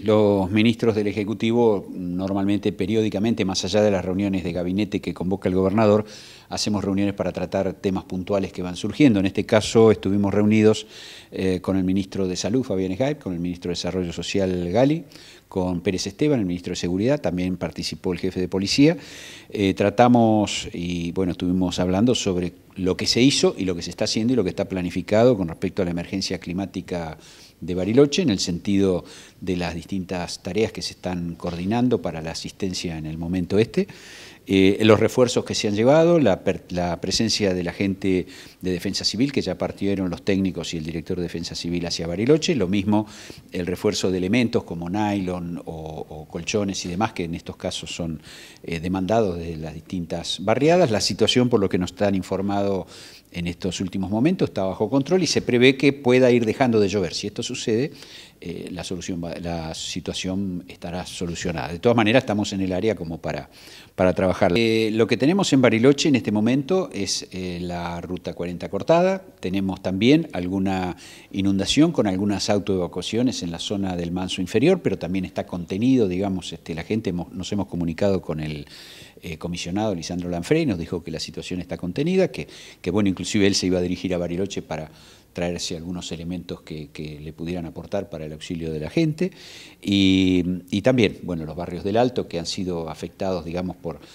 Los ministros del Ejecutivo normalmente periódicamente, más allá de las reuniones de gabinete que convoca el gobernador, hacemos reuniones para tratar temas puntuales que van surgiendo. En este caso estuvimos reunidos eh, con el ministro de Salud, Fabián Esgaib, con el ministro de Desarrollo Social, Gali, con Pérez Esteban, el ministro de Seguridad, también participó el jefe de policía. Eh, tratamos y bueno, estuvimos hablando sobre lo que se hizo y lo que se está haciendo y lo que está planificado con respecto a la emergencia climática de Bariloche, en el sentido de las distintas tareas que se están coordinando para la asistencia en el momento este. Eh, los refuerzos que se han llevado, la, presencia de la gente de Defensa Civil, que ya partieron los técnicos y el director de Defensa Civil hacia Bariloche, lo mismo el refuerzo de elementos como nylon o, colchones y demás, que en estos casos son eh, demandados de las distintas barriadas. La situación, por lo que nos están informado en estos últimos momentos, está bajo control y se prevé que pueda ir dejando de llover. Si esto sucede, eh, la, solución, la situación estará solucionada. De todas maneras, estamos en el área como para, para trabajar eh, lo que tenemos en Bariloche en este momento es eh, la ruta 40 cortada, tenemos también alguna inundación con algunas autoevacuaciones en la zona del manso inferior, pero también está contenido, digamos, este, la gente nos hemos comunicado con el eh, comisionado Lisandro Lanfrey, nos dijo que la situación está contenida, que, bueno, inclusive él se iba a dirigir a Bariloche para traerse algunos elementos que, le pudieran aportar para el auxilio de la gente. y, también, bueno, los barrios del Alto que han sido afectados, digamos, por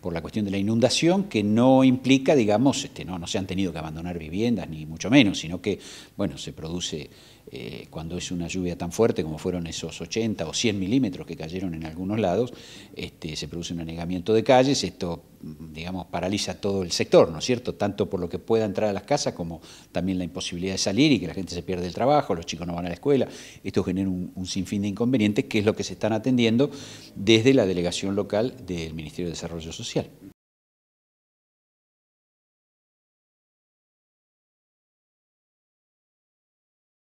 por la cuestión de la inundación, que no implica, digamos, este, no, no se han tenido que abandonar viviendas, ni mucho menos, sino que, bueno, se produce eh, cuando es una lluvia tan fuerte como fueron esos 80 o 100 milímetros que cayeron en algunos lados, este, se produce un anegamiento de calles, esto, mm, digamos, paraliza todo el sector, ¿no es cierto? Tanto por lo que pueda entrar a las casas como también la imposibilidad de salir y que la gente se pierde el trabajo, los chicos no van a la escuela, esto genera un sinfín de inconvenientes, que es lo que se están atendiendo desde la delegación local del Ministerio de Desarrollo Social social.